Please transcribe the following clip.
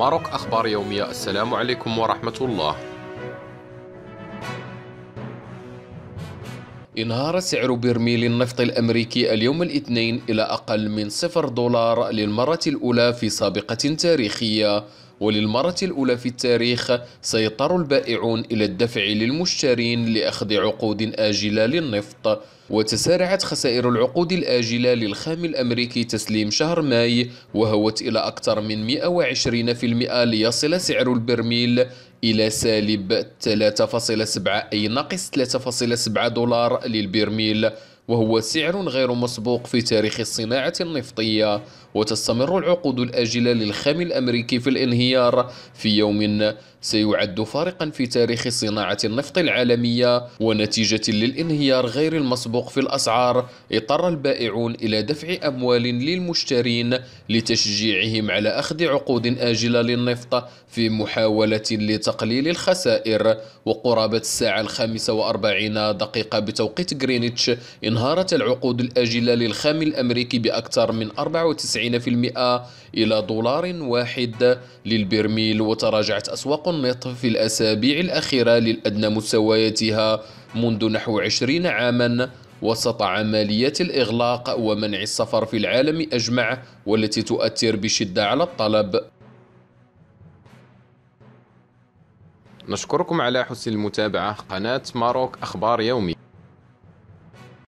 ماروك أخبار يومية السلام عليكم ورحمة الله انهار سعر برميل النفط الأمريكي اليوم الاثنين إلى أقل من صفر دولار للمرة الأولى في سابقة تاريخية وللمرة الأولى في التاريخ سيضطر البائعون إلى الدفع للمشترين لأخذ عقود آجلة للنفط وتسارعت خسائر العقود الآجلة للخام الأمريكي تسليم شهر ماي وهوت إلى أكثر من 120% ليصل سعر البرميل إلى سالب 3.7 أي ناقص 3.7 دولار للبرميل وهو سعر غير مسبوق في تاريخ الصناعة النفطية وتستمر العقود الآجلة للخام الأمريكي في الانهيار في يوم سيعد فارقا في تاريخ صناعة النفط العالمية ونتيجة للانهيار غير المسبوق في الأسعار اضطر البائعون إلى دفع أموال للمشترين لتشجيعهم على أخذ عقود آجلة للنفط في محاولة لتقليل الخسائر وقرابة الساعة الخامسة وأربعين دقيقة بتوقيت غرينتش انهار انهارت العقود الآجلة للخام الأمريكي بأكثر من 94% إلى دولار واحد للبرميل وتراجعت أسواق النفط في الأسابيع الأخيرة للأدنى مستوياتها منذ نحو 20 عاماً وسط عملية الإغلاق ومنع السفر في العالم أجمع والتي تؤثر بشدة على الطلب نشكركم على حسن المتابعة قناة ماروك أخبار يومي